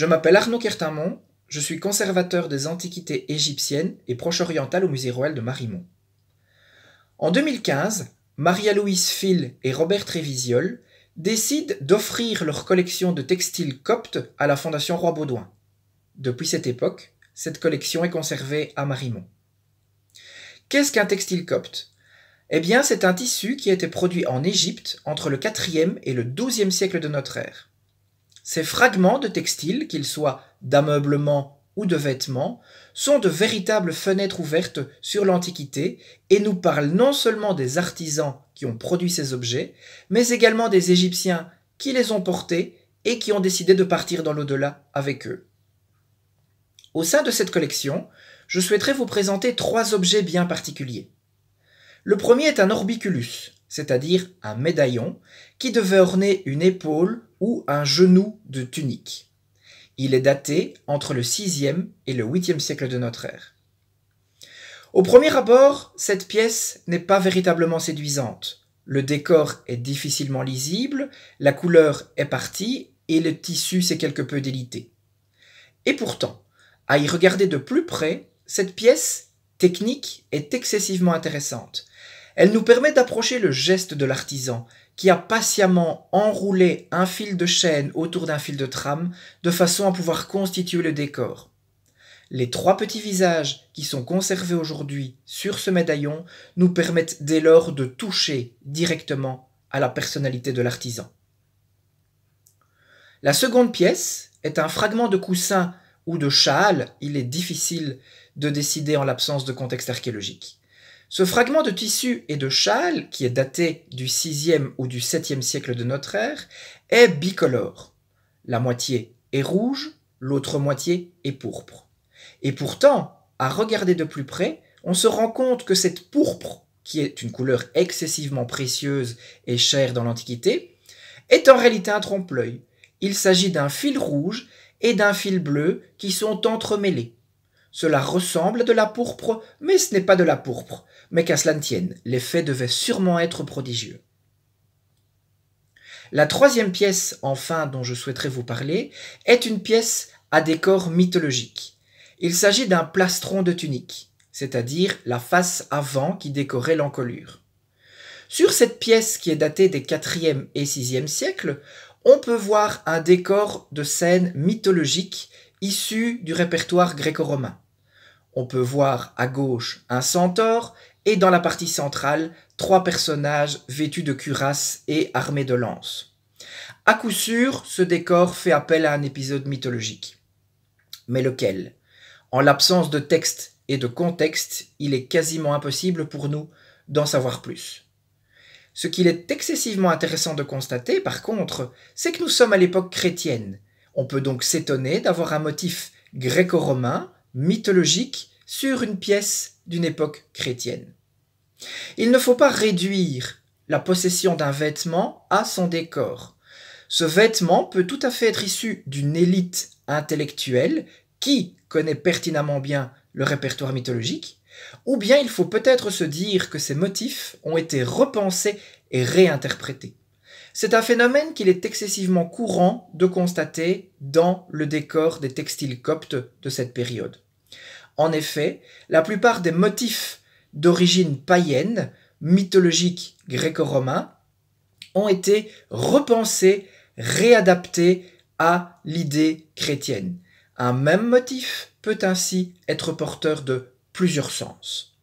Je m'appelle Arnaud Kertamont. je suis conservateur des antiquités égyptiennes et proche-orientales au Musée Royal de Marimont. En 2015, Maria-Louise Phil et Robert Trévisiol décident d'offrir leur collection de textiles coptes à la Fondation Roi Baudouin. Depuis cette époque, cette collection est conservée à Marimont. Qu'est-ce qu'un textile copte Eh bien, c'est un tissu qui a été produit en Égypte entre le 4e et le 12e siècle de notre ère. Ces fragments de textiles, qu'ils soient d'ameublement ou de vêtements, sont de véritables fenêtres ouvertes sur l'Antiquité et nous parlent non seulement des artisans qui ont produit ces objets, mais également des Égyptiens qui les ont portés et qui ont décidé de partir dans l'au-delà avec eux. Au sein de cette collection, je souhaiterais vous présenter trois objets bien particuliers. Le premier est un orbiculus, c'est-à-dire un médaillon, qui devait orner une épaule ou un genou de tunique. Il est daté entre le 6e et le 8e siècle de notre ère. Au premier abord, cette pièce n'est pas véritablement séduisante. Le décor est difficilement lisible, la couleur est partie et le tissu s'est quelque peu délité. Et pourtant, à y regarder de plus près, cette pièce technique est excessivement intéressante. Elle nous permet d'approcher le geste de l'artisan, qui a patiemment enroulé un fil de chaîne autour d'un fil de trame, de façon à pouvoir constituer le décor. Les trois petits visages qui sont conservés aujourd'hui sur ce médaillon nous permettent dès lors de toucher directement à la personnalité de l'artisan. La seconde pièce est un fragment de coussin ou de châle, il est difficile de décider en l'absence de contexte archéologique. Ce fragment de tissu et de châle, qui est daté du 6e ou du 7e siècle de notre ère, est bicolore. La moitié est rouge, l'autre moitié est pourpre. Et pourtant, à regarder de plus près, on se rend compte que cette pourpre, qui est une couleur excessivement précieuse et chère dans l'Antiquité, est en réalité un trompe-l'œil. Il s'agit d'un fil rouge et d'un fil bleu qui sont entremêlés. Cela ressemble à de la pourpre, mais ce n'est pas de la pourpre. Mais qu'à cela ne tienne, l'effet devait sûrement être prodigieux. La troisième pièce, enfin, dont je souhaiterais vous parler, est une pièce à décor mythologique. Il s'agit d'un plastron de tunique, c'est-à-dire la face avant qui décorait l'encolure. Sur cette pièce qui est datée des 4e et 6e siècles, on peut voir un décor de scène mythologique issu du répertoire gréco-romain. On peut voir à gauche un centaure et dans la partie centrale trois personnages vêtus de cuirasses et armés de lances. À coup sûr, ce décor fait appel à un épisode mythologique. Mais lequel En l'absence de texte et de contexte, il est quasiment impossible pour nous d'en savoir plus. Ce qu'il est excessivement intéressant de constater, par contre, c'est que nous sommes à l'époque chrétienne. On peut donc s'étonner d'avoir un motif gréco-romain mythologique sur une pièce d'une époque chrétienne. Il ne faut pas réduire la possession d'un vêtement à son décor. Ce vêtement peut tout à fait être issu d'une élite intellectuelle qui connaît pertinemment bien le répertoire mythologique, ou bien il faut peut-être se dire que ces motifs ont été repensés et réinterprétés. C'est un phénomène qu'il est excessivement courant de constater dans le décor des textiles coptes de cette période. En effet, la plupart des motifs d'origine païenne, mythologique gréco-romain, ont été repensés, réadaptés à l'idée chrétienne. Un même motif peut ainsi être porteur de plusieurs sens.